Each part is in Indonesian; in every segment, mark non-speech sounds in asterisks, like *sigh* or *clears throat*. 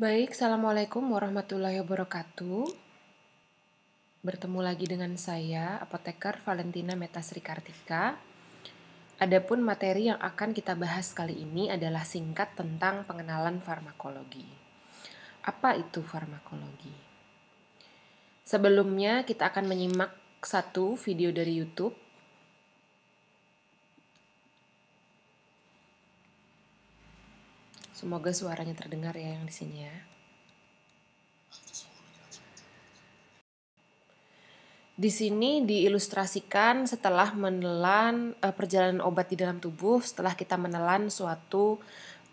Baik, Assalamualaikum warahmatullahi wabarakatuh. Bertemu lagi dengan saya, apoteker Valentina Metasri Kartika. Adapun materi yang akan kita bahas kali ini adalah singkat tentang pengenalan farmakologi. Apa itu farmakologi? Sebelumnya kita akan menyimak satu video dari YouTube Semoga suaranya terdengar ya yang di sini ya. Di sini diilustrasikan setelah menelan eh, perjalanan obat di dalam tubuh, setelah kita menelan suatu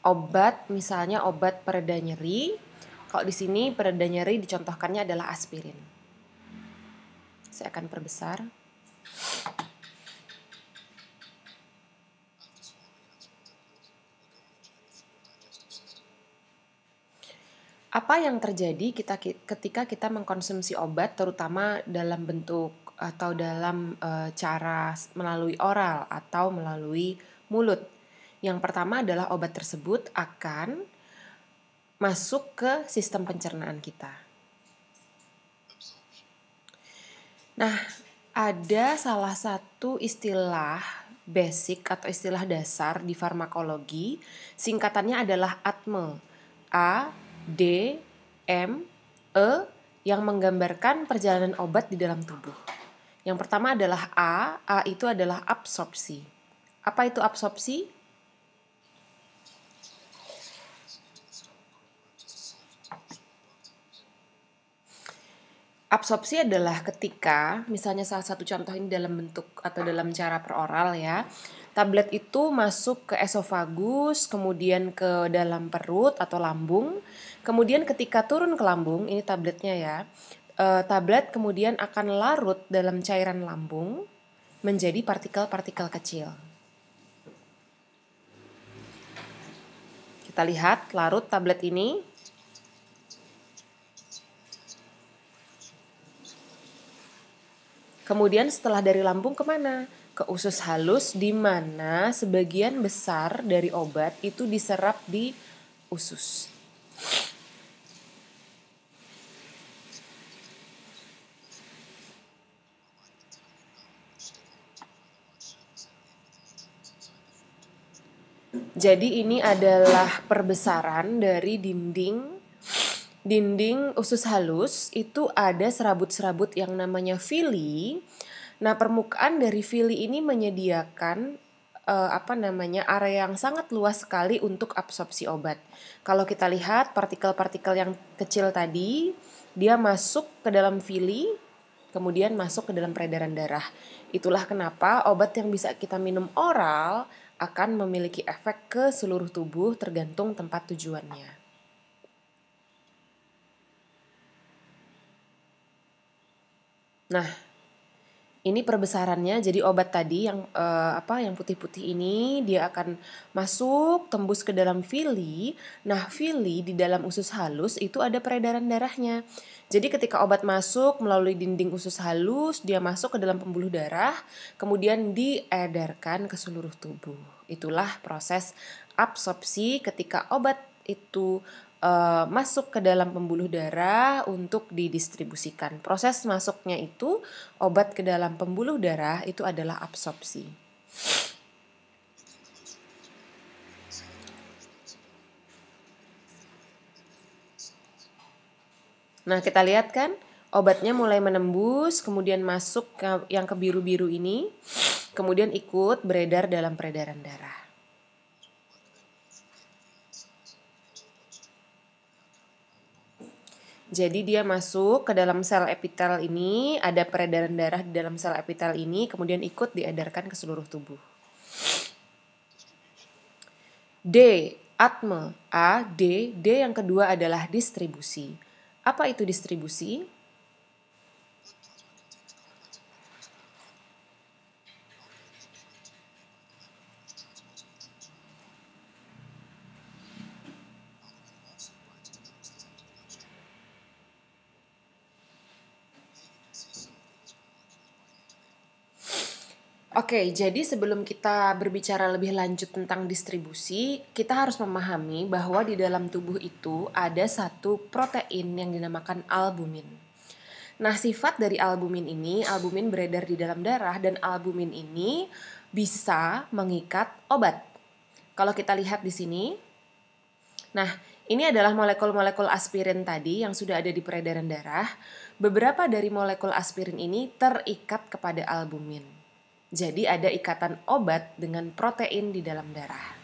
obat, misalnya obat pereda nyeri. Kalau di sini pereda nyeri dicontohkannya adalah aspirin. Saya akan perbesar. apa yang terjadi kita ketika kita mengkonsumsi obat terutama dalam bentuk atau dalam e, cara melalui oral atau melalui mulut. Yang pertama adalah obat tersebut akan masuk ke sistem pencernaan kita. Nah, ada salah satu istilah basic atau istilah dasar di farmakologi, singkatannya adalah ATME. A D, M, E yang menggambarkan perjalanan obat di dalam tubuh. Yang pertama adalah A, A itu adalah absorpsi. Apa itu absorpsi? Absorpsi adalah ketika, misalnya salah satu contoh ini dalam bentuk atau dalam cara peroral ya, Tablet itu masuk ke esofagus, kemudian ke dalam perut atau lambung. Kemudian ketika turun ke lambung, ini tabletnya ya. Eh, tablet kemudian akan larut dalam cairan lambung menjadi partikel-partikel kecil. Kita lihat larut tablet ini Kemudian setelah dari lambung kemana? ke usus halus di mana sebagian besar dari obat itu diserap di usus. Jadi ini adalah perbesaran dari dinding dinding usus halus itu ada serabut-serabut yang namanya fili Nah, permukaan dari Vili ini menyediakan uh, apa namanya area yang sangat luas sekali untuk absorpsi obat. Kalau kita lihat partikel-partikel yang kecil tadi, dia masuk ke dalam vili, kemudian masuk ke dalam peredaran darah. Itulah kenapa obat yang bisa kita minum oral akan memiliki efek ke seluruh tubuh tergantung tempat tujuannya. Nah, ini perbesarannya jadi obat tadi yang uh, apa yang putih-putih ini dia akan masuk tembus ke dalam fili. Nah, fili di dalam usus halus itu ada peredaran darahnya. Jadi ketika obat masuk melalui dinding usus halus, dia masuk ke dalam pembuluh darah, kemudian diedarkan ke seluruh tubuh. Itulah proses absorpsi ketika obat itu uh, masuk ke dalam pembuluh darah untuk didistribusikan. Proses masuknya itu obat ke dalam pembuluh darah itu adalah absorpsi. Nah, kita lihat kan obatnya mulai menembus, kemudian masuk ke yang kebiru-biru ini, kemudian ikut beredar dalam peredaran darah. Jadi dia masuk ke dalam sel epitel ini, ada peredaran darah di dalam sel epitel ini, kemudian ikut diedarkan ke seluruh tubuh. D. Atme. A, D, D yang kedua adalah distribusi. Apa itu distribusi? Oke, jadi sebelum kita berbicara lebih lanjut tentang distribusi, kita harus memahami bahwa di dalam tubuh itu ada satu protein yang dinamakan albumin. Nah, sifat dari albumin ini, albumin beredar di dalam darah dan albumin ini bisa mengikat obat. Kalau kita lihat di sini, nah ini adalah molekul-molekul aspirin tadi yang sudah ada di peredaran darah. Beberapa dari molekul aspirin ini terikat kepada albumin. Jadi ada ikatan obat dengan protein di dalam darah.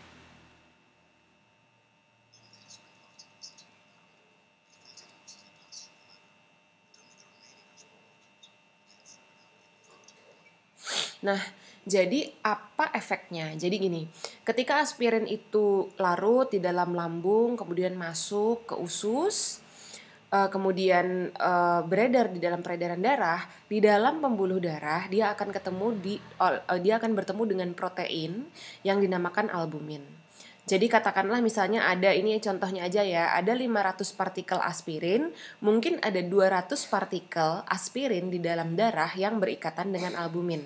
Nah, jadi apa efeknya? Jadi gini, ketika aspirin itu larut di dalam lambung kemudian masuk ke usus, uh, kemudian uh, beredar di dalam peredaran darah, di dalam pembuluh darah dia akan ketemu di uh, dia akan bertemu dengan protein yang dinamakan albumin. Jadi katakanlah misalnya ada ini contohnya aja ya, ada 500 partikel aspirin, mungkin ada 200 partikel aspirin di dalam darah yang berikatan dengan albumin.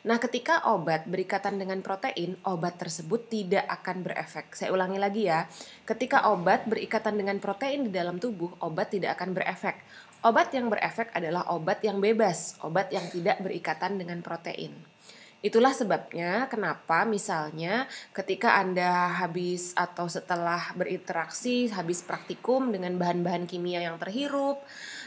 Nah, ketika obat berikatan dengan protein, obat tersebut tidak akan berefek. Saya ulangi lagi ya. Ketika obat berikatan dengan protein di dalam tubuh, obat tidak akan berefek. Obat yang berefek adalah obat yang bebas, obat yang tidak berikatan dengan protein. Itulah sebabnya kenapa misalnya ketika Anda habis atau setelah berinteraksi habis praktikum dengan bahan-bahan kimia yang terhirup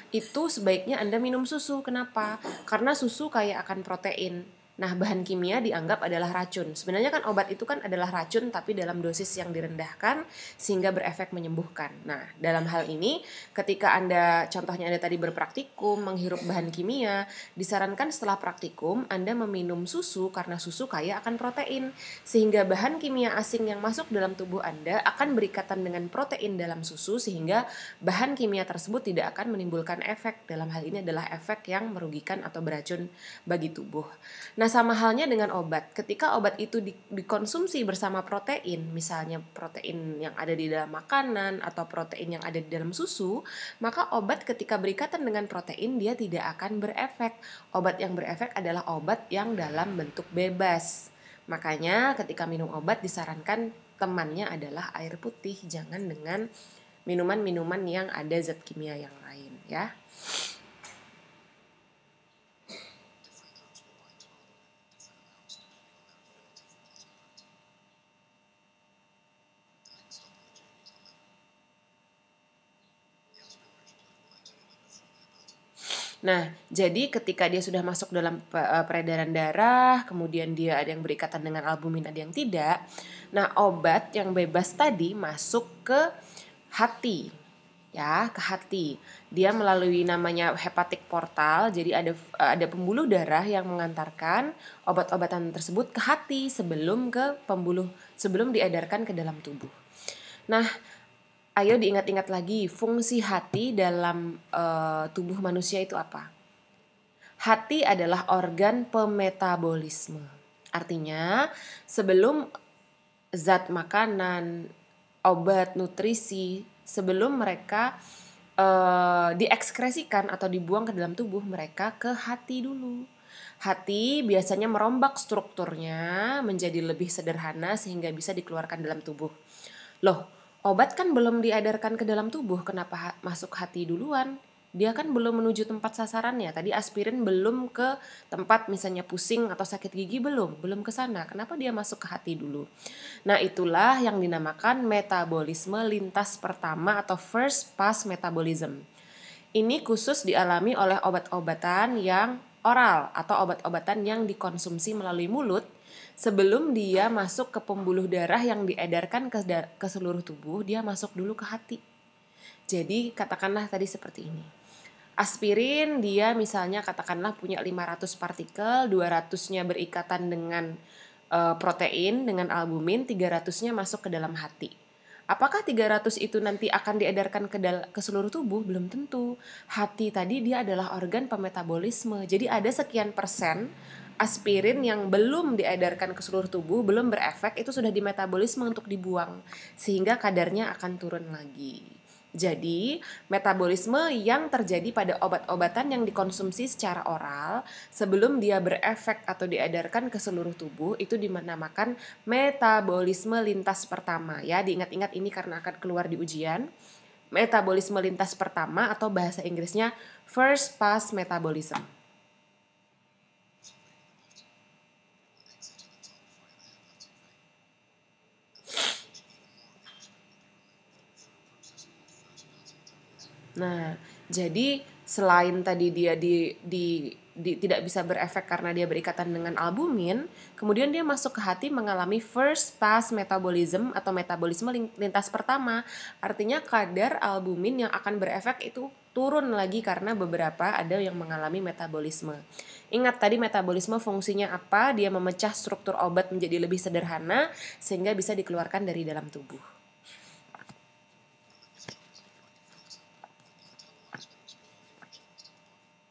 itu sebaiknya Anda minum susu. Kenapa? Karena susu kaya akan protein Nah, bahan kimia dianggap adalah racun. Sebenarnya kan obat itu kan adalah racun tapi dalam dosis yang direndahkan sehingga berefek menyembuhkan. Nah, dalam hal ini ketika Anda contohnya Anda tadi berpraktikum menghirup bahan kimia, disarankan setelah praktikum Anda meminum susu karena susu kaya akan protein sehingga bahan kimia asing yang masuk dalam tubuh Anda akan berikatan dengan protein dalam susu sehingga bahan kimia tersebut tidak akan menimbulkan efek. Dalam hal ini adalah efek yang merugikan atau beracun bagi tubuh. Nah, Nah, sama halnya dengan obat. Ketika obat itu di, dikonsumsi bersama protein, misalnya protein yang ada di dalam makanan atau protein yang ada di dalam susu, maka obat ketika berikatan dengan protein dia tidak akan berefek. Obat yang berefek adalah obat yang dalam bentuk bebas. Makanya ketika minum obat disarankan temannya adalah air putih, jangan dengan minuman-minuman yang ada zat kimia yang lain ya. Nah, jadi ketika dia sudah masuk dalam eh, peredaran darah, kemudian dia ada yang berikatan dengan albumin, ada yang tidak. Nah, obat yang bebas tadi masuk ke hati. Ya, ke hati. Dia melalui namanya hepatic portal. Jadi ada eh, ada pembuluh darah yang mengantarkan obat-obatan tersebut ke hati sebelum ke pembuluh sebelum diedarkan ke dalam tubuh. Nah, ayo diingat-ingat lagi fungsi hati dalam uh, tubuh manusia itu apa? Hati adalah organ pemetabolisme. Artinya, sebelum zat makanan, obat, nutrisi, sebelum mereka uh, diekskresikan atau dibuang ke dalam tubuh mereka ke hati dulu. Hati biasanya merombak strukturnya menjadi lebih sederhana sehingga bisa dikeluarkan dalam tubuh. Loh, obat kan belum diedarkan ke dalam tubuh, kenapa ha masuk hati duluan? Dia kan belum menuju tempat sasarannya. Tadi aspirin belum ke tempat misalnya pusing atau sakit gigi belum, belum ke sana. Kenapa dia masuk ke hati dulu? Nah, itulah yang dinamakan metabolisme lintas pertama atau first pass metabolism. Ini khusus dialami oleh obat-obatan yang oral atau obat-obatan yang dikonsumsi melalui mulut sebelum dia masuk ke pembuluh darah yang diedarkan ke, ke seluruh tubuh, dia masuk dulu ke hati. Jadi katakanlah tadi seperti ini. Aspirin dia misalnya katakanlah punya 500 partikel, 200-nya berikatan dengan e, protein dengan albumin, 300-nya masuk ke dalam hati. Apakah 300 itu nanti akan diedarkan ke, ke seluruh tubuh? Belum tentu. Hati tadi dia adalah organ pemetabolisme. Jadi ada sekian persen aspirin yang belum diedarkan ke seluruh tubuh belum berefek itu sudah dimetabolisme untuk dibuang sehingga kadarnya akan turun lagi. Jadi, metabolisme yang terjadi pada obat-obatan yang dikonsumsi secara oral sebelum dia berefek atau diedarkan ke seluruh tubuh itu dinamakan metabolisme lintas pertama ya. Diingat-ingat ini karena akan keluar di ujian. Metabolisme lintas pertama atau bahasa Inggrisnya first pass metabolism. Nah, jadi selain tadi dia di, di, di tidak bisa berefek karena dia berikatan dengan albumin, kemudian dia masuk ke hati mengalami first pass metabolism atau metabolisme lintas pertama. Artinya kadar albumin yang akan berefek itu turun lagi karena beberapa ada yang mengalami metabolisme. Ingat tadi metabolisme fungsinya apa? Dia memecah struktur obat menjadi lebih sederhana sehingga bisa dikeluarkan dari dalam tubuh.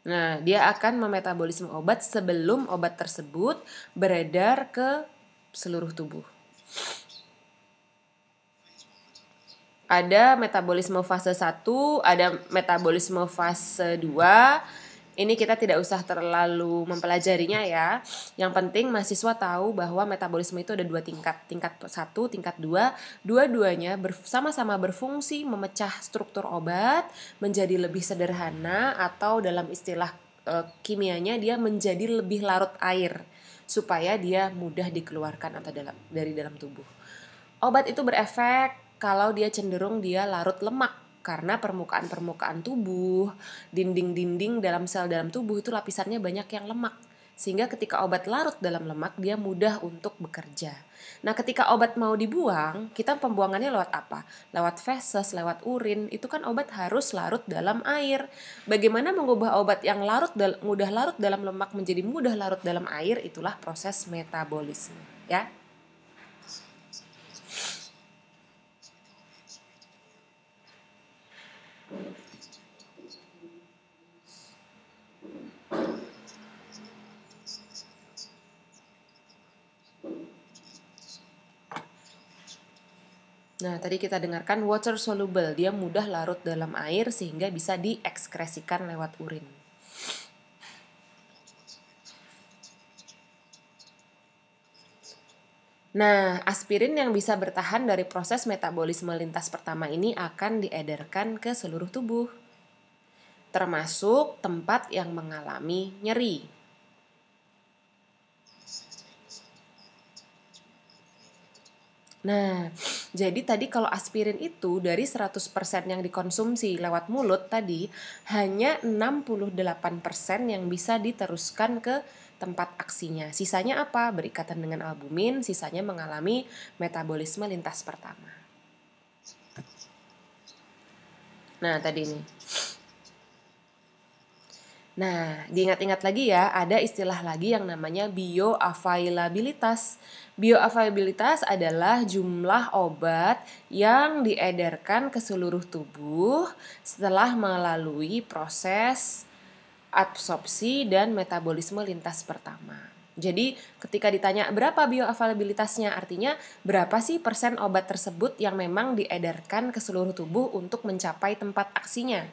Nah, dia akan memetabolisme obat sebelum obat tersebut beredar ke seluruh tubuh. Ada metabolisme fase 1, ada metabolisme fase 2, ini kita tidak usah terlalu mempelajarinya ya. Yang penting mahasiswa tahu bahwa metabolisme itu ada dua tingkat, tingkat satu, tingkat dua. Dua-duanya sama sama berfungsi memecah struktur obat menjadi lebih sederhana atau dalam istilah e, kimianya dia menjadi lebih larut air supaya dia mudah dikeluarkan atau dalam dari dalam tubuh. Obat itu berefek kalau dia cenderung dia larut lemak karena permukaan-permukaan tubuh, dinding-dinding dalam sel dalam tubuh itu lapisannya banyak yang lemak. Sehingga ketika obat larut dalam lemak dia mudah untuk bekerja. Nah, ketika obat mau dibuang, kita pembuangannya lewat apa? Lewat feses, lewat urin. Itu kan obat harus larut dalam air. Bagaimana mengubah obat yang larut mudah larut dalam lemak menjadi mudah larut dalam air? Itulah proses metabolisme, ya. Nah, tadi kita dengarkan water soluble, dia mudah larut dalam air sehingga bisa diekskresikan lewat urin. Nah, aspirin yang bisa bertahan dari proses metabolisme lintas pertama ini akan diedarkan ke seluruh tubuh, termasuk tempat yang mengalami nyeri. Nah, jadi tadi kalau aspirin itu dari 100% yang dikonsumsi lewat mulut tadi, hanya 68% yang bisa diteruskan ke tempat aksinya. Sisanya apa? Berikatan dengan albumin, sisanya mengalami metabolisme lintas pertama. Nah, tadi ini. Nah, diingat-ingat lagi ya, ada istilah lagi yang namanya bioavailabilitas. Bioavailabilitas adalah jumlah obat yang diedarkan ke seluruh tubuh setelah melalui proses absorpsi dan metabolisme lintas pertama. Jadi ketika ditanya berapa bioavailabilitasnya artinya berapa sih persen obat tersebut yang memang diedarkan ke seluruh tubuh untuk mencapai tempat aksinya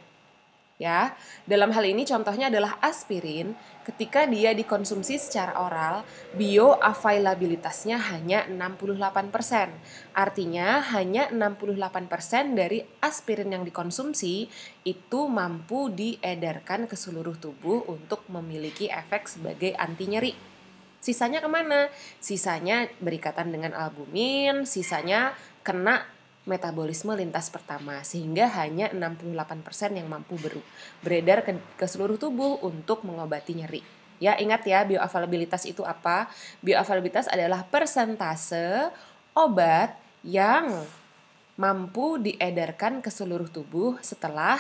ya. Dalam hal ini contohnya adalah aspirin ketika dia dikonsumsi secara oral, bioavailabilitasnya hanya 68%. Artinya hanya 68% dari aspirin yang dikonsumsi itu mampu diedarkan ke seluruh tubuh untuk memiliki efek sebagai anti nyeri. Sisanya kemana? Sisanya berikatan dengan albumin, sisanya kena metabolisme lintas pertama sehingga hanya 68% yang mampu ber beredar ke, ke seluruh tubuh untuk mengobati nyeri. Ya, ingat ya, bioavailabilitas itu apa? Bioavailabilitas adalah persentase obat yang mampu diedarkan ke seluruh tubuh setelah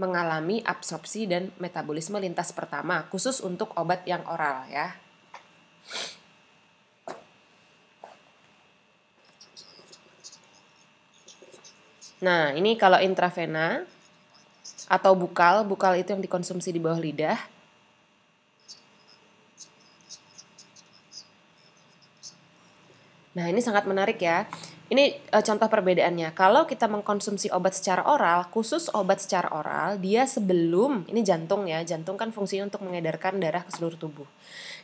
mengalami absorpsi dan metabolisme lintas pertama, khusus untuk obat yang oral ya. Nah, ini kalau intravena atau bukal, bukal itu yang dikonsumsi di bawah lidah. Nah, ini sangat menarik ya. Ini uh, contoh perbedaannya. Kalau kita mengkonsumsi obat secara oral, khusus obat secara oral, dia sebelum ini jantung ya, jantung kan fungsinya untuk mengedarkan darah ke seluruh tubuh.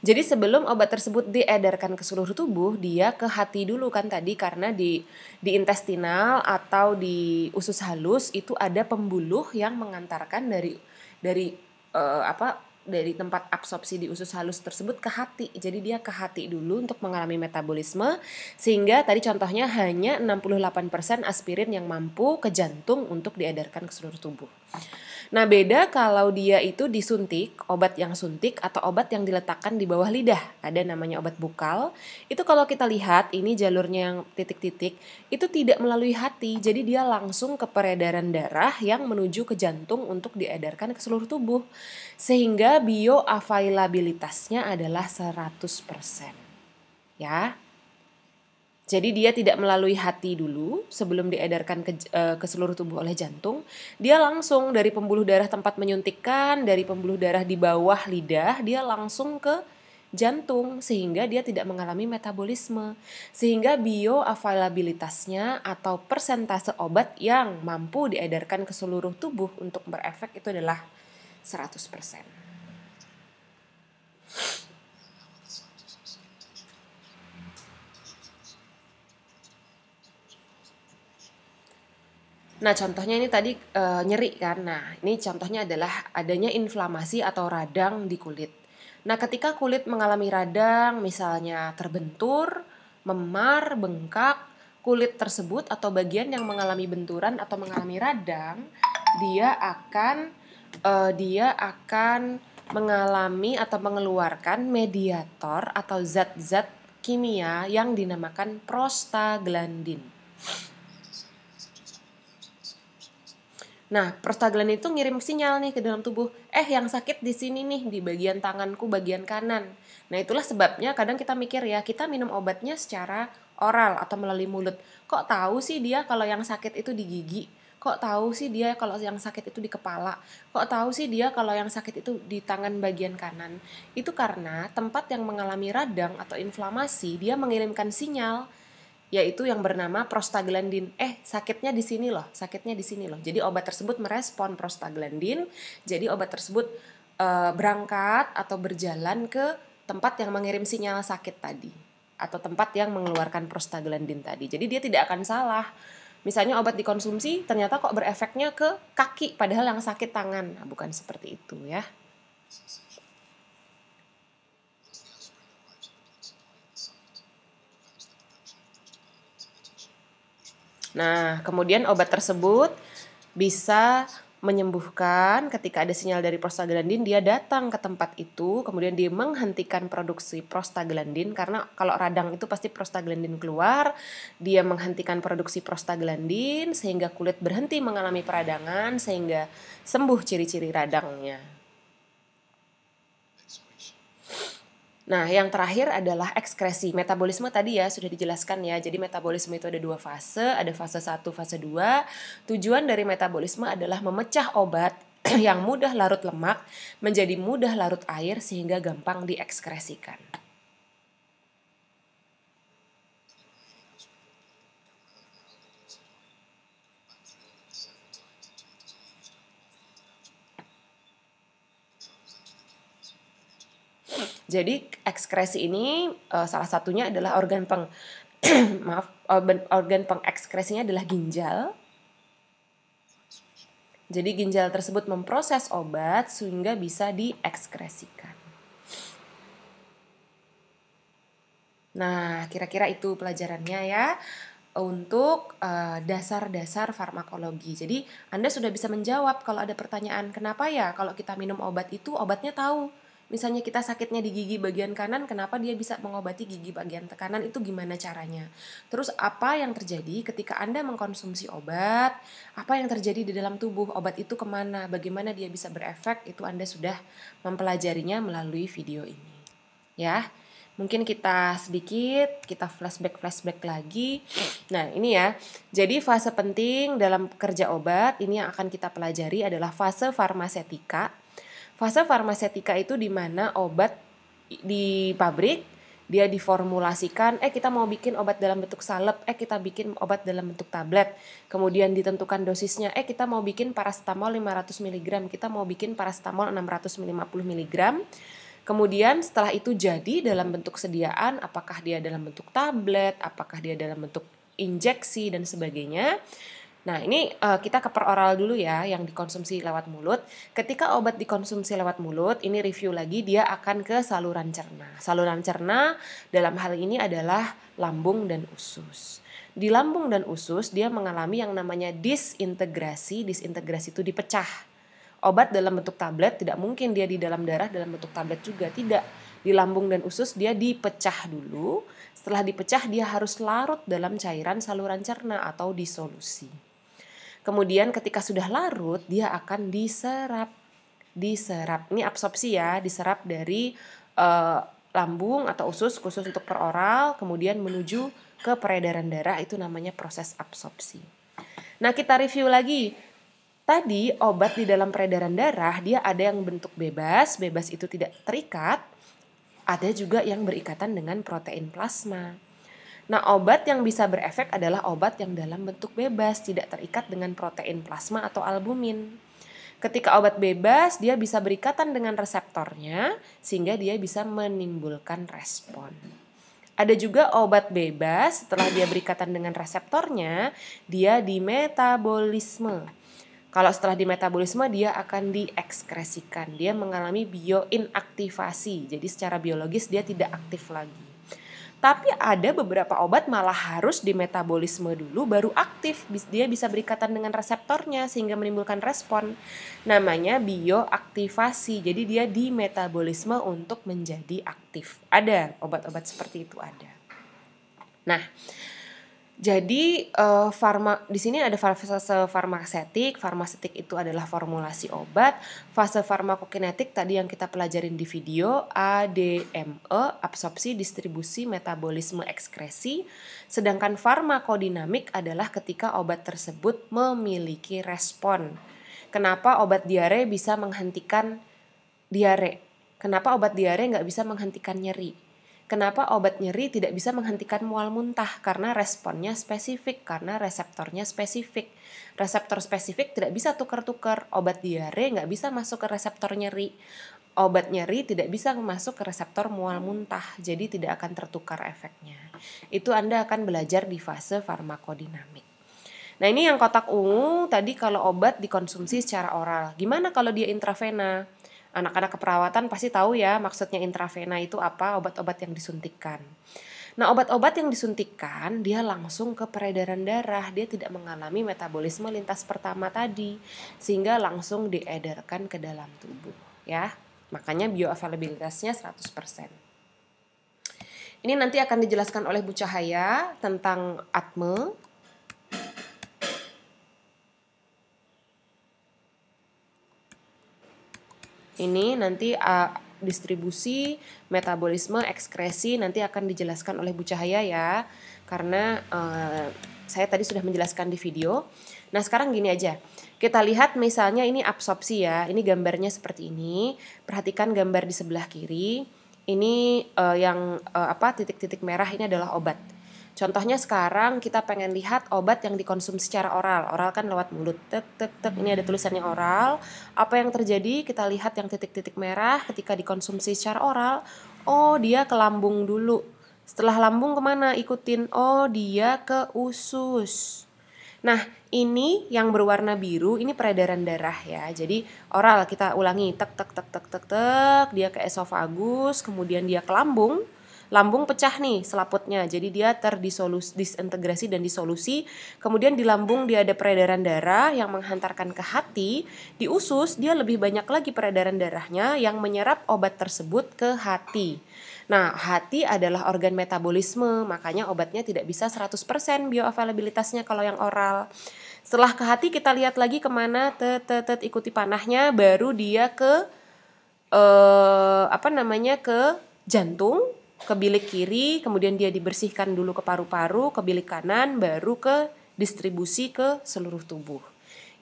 Jadi sebelum obat tersebut diedarkan ke seluruh tubuh, dia ke hati dulu kan tadi karena di di intestinal atau di usus halus itu ada pembuluh yang mengantarkan dari dari uh, apa dari tempat absorpsi di usus halus tersebut ke hati. Jadi dia ke hati dulu untuk mengalami metabolisme sehingga tadi contohnya hanya 68% aspirin yang mampu ke jantung untuk diedarkan ke seluruh tubuh. Nah, beda kalau dia itu disuntik, obat yang suntik atau obat yang diletakkan di bawah lidah. Ada namanya obat bukal. Itu kalau kita lihat ini jalurnya yang titik-titik, itu tidak melalui hati. Jadi dia langsung ke peredaran darah yang menuju ke jantung untuk diedarkan ke seluruh tubuh. Sehingga bioavailabilitasnya adalah 100%. Ya. Jadi dia tidak melalui hati dulu sebelum diedarkan ke, e, ke seluruh tubuh oleh jantung. Dia langsung dari pembuluh darah tempat menyuntikkan, dari pembuluh darah di bawah lidah, dia langsung ke jantung sehingga dia tidak mengalami metabolisme sehingga bioavailabilitasnya atau persentase obat yang mampu diedarkan ke seluruh tubuh untuk berefek itu adalah 100%. Nah, contohnya ini tadi e, nyeri kan. Nah, ini contohnya adalah adanya inflamasi atau radang di kulit. Nah, ketika kulit mengalami radang, misalnya terbentur, memar, bengkak, kulit tersebut atau bagian yang mengalami benturan atau mengalami radang, dia akan e, dia akan mengalami atau mengeluarkan mediator atau zat-zat kimia yang dinamakan prostaglandin. Nah, prostaglandin itu ngirim sinyal nih ke dalam tubuh, eh yang sakit di sini nih di bagian tanganku bagian kanan. Nah, itulah sebabnya kadang kita mikir ya, kita minum obatnya secara oral atau melalui mulut. Kok tahu sih dia kalau yang sakit itu di gigi? Kok tahu sih dia kalau yang sakit itu di kepala? Kok tahu sih dia kalau yang sakit itu di tangan bagian kanan? Itu karena tempat yang mengalami radang atau inflamasi, dia mengirimkan sinyal yaitu yang bernama prostaglandin. Eh, sakitnya di sini loh, sakitnya di sini loh. Jadi obat tersebut merespon prostaglandin. Jadi obat tersebut e, berangkat atau berjalan ke tempat yang mengirim sinyal sakit tadi atau tempat yang mengeluarkan prostaglandin tadi. Jadi dia tidak akan salah. Misalnya obat dikonsumsi ternyata kok berefeknya ke kaki padahal yang sakit tangan. Nah, bukan seperti itu ya. Nah, kemudian obat tersebut bisa menyembuhkan ketika ada sinyal dari prostaglandin dia datang ke tempat itu kemudian dia menghentikan produksi prostaglandin karena kalau radang itu pasti prostaglandin keluar dia menghentikan produksi prostaglandin sehingga kulit berhenti mengalami peradangan sehingga sembuh ciri-ciri radangnya Nah, yang terakhir adalah ekskresi. Metabolisme tadi ya sudah dijelaskan ya. Jadi metabolisme itu ada dua fase, ada fase 1, fase 2. Tujuan dari metabolisme adalah memecah obat yang mudah larut lemak menjadi mudah larut air sehingga gampang diekskresikan. Jadi ekskresi ini uh, salah satunya adalah organ peng *clears throat* maaf eh, organ, pengekskresinya adalah ginjal. Jadi ginjal tersebut memproses obat sehingga bisa diekskresikan. Nah, kira-kira itu pelajarannya ya untuk eh, dasar-dasar uh, dasar -dasar farmakologi. Jadi, Anda sudah bisa menjawab kalau ada pertanyaan, kenapa ya kalau kita minum obat itu obatnya tahu? misalnya kita sakitnya di gigi bagian kanan, kenapa dia bisa mengobati gigi bagian tekanan? itu gimana caranya? Terus apa yang terjadi ketika Anda mengkonsumsi obat? Apa yang terjadi di dalam tubuh? Obat itu kemana? Bagaimana dia bisa berefek? Itu Anda sudah mempelajarinya melalui video ini. Ya, mungkin kita sedikit kita flashback flashback lagi nah ini ya jadi fase penting dalam kerja obat ini yang akan kita pelajari adalah fase farmasetika Fase farmasetika itu di mana obat di pabrik dia diformulasikan, eh kita mau bikin obat dalam bentuk salep, eh kita bikin obat dalam bentuk tablet. Kemudian ditentukan dosisnya, eh kita mau bikin paracetamol 500 mg, kita mau bikin paracetamol 650 mg. Kemudian setelah itu jadi dalam bentuk sediaan, apakah dia dalam bentuk tablet, apakah dia dalam bentuk injeksi dan sebagainya. Nah, ini uh, kita ke peroral dulu ya yang dikonsumsi lewat mulut. Ketika obat dikonsumsi lewat mulut, ini review lagi dia akan ke saluran cerna. Saluran cerna dalam hal ini adalah lambung dan usus. Di lambung dan usus dia mengalami yang namanya disintegrasi. Disintegrasi itu dipecah. Obat dalam bentuk tablet tidak mungkin dia di dalam darah dalam bentuk tablet juga tidak. Di lambung dan usus dia dipecah dulu. Setelah dipecah dia harus larut dalam cairan saluran cerna atau disolusi. Kemudian ketika sudah larut, dia akan diserap. Diserap. Ini absorpsi ya, diserap dari uh, lambung atau usus khusus untuk peroral, kemudian menuju ke peredaran darah itu namanya proses absorpsi. Nah, kita review lagi. Tadi obat di dalam peredaran darah dia ada yang bentuk bebas, bebas itu tidak terikat, ada juga yang berikatan dengan protein plasma. Nah, obat yang bisa berefek adalah obat yang dalam bentuk bebas, tidak terikat dengan protein plasma atau albumin. Ketika obat bebas, dia bisa berikatan dengan reseptornya sehingga dia bisa menimbulkan respon. Ada juga obat bebas setelah dia berikatan dengan reseptornya, dia dimetabolisme. Kalau setelah di metabolisme dia akan diekskresikan. Dia mengalami bioinaktivasi. Jadi secara biologis dia tidak aktif lagi. Tapi ada beberapa obat malah harus dimetabolisme dulu baru aktif. Dia bisa berikatan dengan reseptornya sehingga menimbulkan respon. Namanya bioaktivasi. Jadi dia dimetabolisme untuk menjadi aktif. Ada obat-obat seperti itu ada. Nah, jadi uh, farma di sini ada fase farmasetik. Farmasetik itu adalah formulasi obat. Fase farmakokinetik tadi yang kita pelajarin di video ADME, absorpsi, distribusi, metabolisme, ekskresi. Sedangkan farmakodinamik adalah ketika obat tersebut memiliki respon. Kenapa obat diare bisa menghentikan diare? Kenapa obat diare nggak bisa menghentikan nyeri? Kenapa obat nyeri tidak bisa menghentikan mual muntah? Karena responnya spesifik, karena reseptornya spesifik. Reseptor spesifik tidak bisa tukar-tukar. Obat diare nggak bisa masuk ke reseptor nyeri. Obat nyeri tidak bisa masuk ke reseptor mual muntah, jadi tidak akan tertukar efeknya. Itu Anda akan belajar di fase farmakodinamik. Nah ini yang kotak ungu tadi kalau obat dikonsumsi secara oral. Gimana kalau dia intravena? anak-anak keperawatan pasti tahu ya maksudnya intravena itu apa obat-obat yang disuntikkan. Nah, obat-obat yang disuntikkan dia langsung ke peredaran darah, dia tidak mengalami metabolisme lintas pertama tadi sehingga langsung diedarkan ke dalam tubuh, ya. Makanya bioavailabilitasnya 100%. Ini nanti akan dijelaskan oleh Bu Cahaya tentang ATME ini nanti uh, distribusi, metabolisme, ekskresi nanti akan dijelaskan oleh Bu Cahaya ya. Karena uh, saya tadi sudah menjelaskan di video. Nah, sekarang gini aja. Kita lihat misalnya ini absorpsi ya. Ini gambarnya seperti ini. Perhatikan gambar di sebelah kiri. Ini uh, yang uh, apa titik-titik merah ini adalah obat. Contohnya sekarang kita pengen lihat obat yang dikonsumsi secara oral. Oral kan lewat mulut. Tek tek tek. Ini ada hmm. tulisannya oral. Apa yang terjadi? Kita lihat yang titik-titik merah ketika dikonsumsi secara oral. Oh, dia ke lambung dulu. Setelah lambung kemana? Ikutin. Oh, dia ke usus. Nah, ini yang berwarna biru ini peredaran darah ya. Jadi oral kita ulangi tek tek tek tek tek tek dia ke esofagus, kemudian dia ke lambung, lambung pecah nih selaputnya jadi dia terdisolusi, disintegrasi dan disolusi kemudian di lambung dia ada peredaran darah yang menghantarkan ke hati di usus dia lebih banyak lagi peredaran darahnya yang menyerap obat tersebut ke hati Nah, hati adalah organ metabolisme, makanya obatnya tidak bisa 100% bioavailabilitasnya kalau yang oral. Setelah ke hati kita lihat lagi kemana tetetet ikuti panahnya baru dia ke eh, apa namanya ke jantung ke bilik kiri, kemudian dia dibersihkan dulu ke paru-paru, ke bilik kanan, baru ke distribusi ke seluruh tubuh.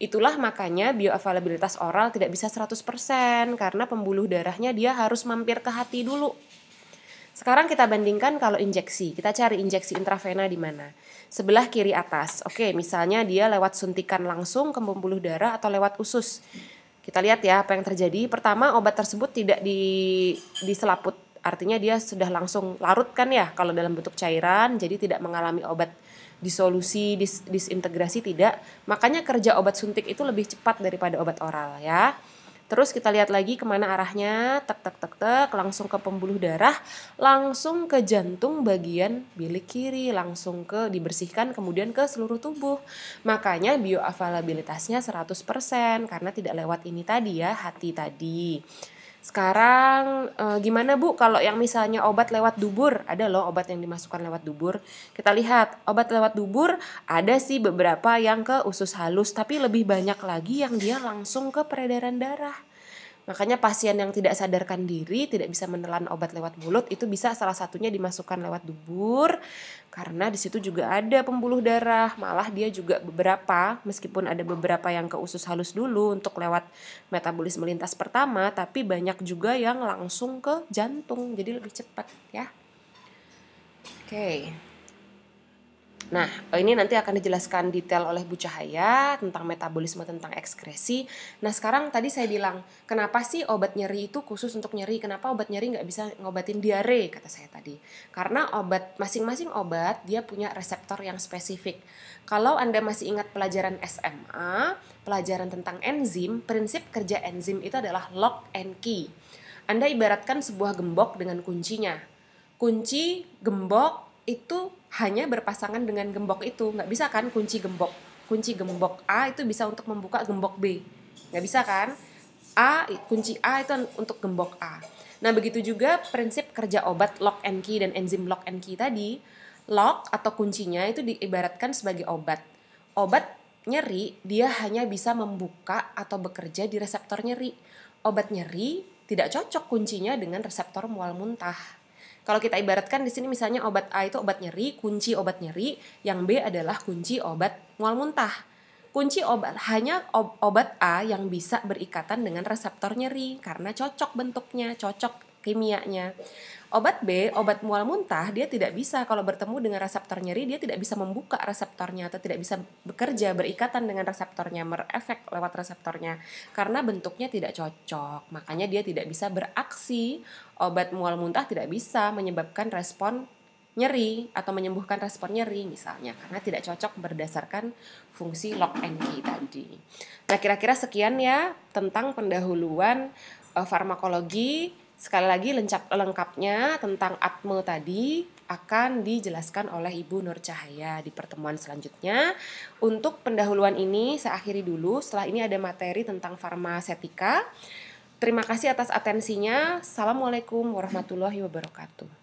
Itulah makanya bioavailabilitas oral tidak bisa 100% karena pembuluh darahnya dia harus mampir ke hati dulu. Sekarang kita bandingkan kalau injeksi, kita cari injeksi intravena di mana. Sebelah kiri atas, oke misalnya dia lewat suntikan langsung ke pembuluh darah atau lewat usus. Kita lihat ya apa yang terjadi. Pertama obat tersebut tidak di, diselaput artinya dia sudah langsung larut kan ya kalau dalam bentuk cairan jadi tidak mengalami obat disolusi dis, disintegrasi tidak makanya kerja obat suntik itu lebih cepat daripada obat oral ya terus kita lihat lagi kemana arahnya tek tek tek tek langsung ke pembuluh darah langsung ke jantung bagian bilik kiri langsung ke dibersihkan kemudian ke seluruh tubuh makanya bioavailabilitasnya 100% karena tidak lewat ini tadi ya hati tadi sekarang e, gimana Bu kalau yang misalnya obat lewat dubur? Ada loh obat yang dimasukkan lewat dubur. Kita lihat, obat lewat dubur ada sih beberapa yang ke usus halus, tapi lebih banyak lagi yang dia langsung ke peredaran darah. Makanya pasien yang tidak sadarkan diri, tidak bisa menelan obat lewat mulut itu bisa salah satunya dimasukkan lewat dubur karena di situ juga ada pembuluh darah. Malah dia juga beberapa meskipun ada beberapa yang ke usus halus dulu untuk lewat metabolisme lintas pertama, tapi banyak juga yang langsung ke jantung. Jadi lebih cepat ya. Oke. Okay. Nah, eh, ini nanti akan dijelaskan detail oleh Bu Cahaya tentang metabolisme tentang ekskresi. Nah, sekarang tadi saya bilang, kenapa sih obat nyeri itu khusus untuk nyeri? Kenapa obat nyeri nggak bisa ngobatin diare? Kata saya tadi. Karena obat masing-masing obat dia punya reseptor yang spesifik. Kalau Anda masih ingat pelajaran SMA, pelajaran tentang enzim, prinsip kerja enzim itu adalah lock and key. Anda ibaratkan sebuah gembok dengan kuncinya. Kunci gembok itu hanya berpasangan dengan gembok itu nggak bisa kan kunci gembok kunci gembok A itu bisa untuk membuka gembok B nggak bisa kan A kunci A itu untuk gembok A nah begitu juga prinsip kerja obat lock and key dan enzim lock and key tadi lock atau kuncinya itu diibaratkan sebagai obat obat nyeri dia hanya bisa membuka atau bekerja di reseptor nyeri obat nyeri tidak cocok kuncinya dengan reseptor mual muntah kalau kita ibaratkan di sini misalnya obat A itu obat nyeri, kunci obat nyeri, yang B adalah kunci obat mual muntah. Kunci obat hanya obat A yang bisa berikatan dengan reseptor nyeri karena cocok bentuknya, cocok kimianya. Obat B, obat mual muntah, dia tidak bisa kalau bertemu dengan reseptor nyeri, dia tidak bisa membuka reseptornya atau tidak bisa bekerja berikatan dengan reseptornya, merefek lewat reseptornya karena bentuknya tidak cocok. Makanya dia tidak bisa beraksi. Obat mual muntah tidak bisa menyebabkan respon nyeri atau menyembuhkan respon nyeri misalnya karena tidak cocok berdasarkan fungsi lock and key tadi. Nah, kira-kira sekian ya tentang pendahuluan uh, farmakologi Sekali lagi lengkap lengkapnya tentang atmo tadi akan dijelaskan oleh Ibu Nur Cahaya di pertemuan selanjutnya. Untuk pendahuluan ini saya akhiri dulu. Setelah ini ada materi tentang farmasetika. Terima kasih atas atensinya. Assalamualaikum warahmatullahi wabarakatuh.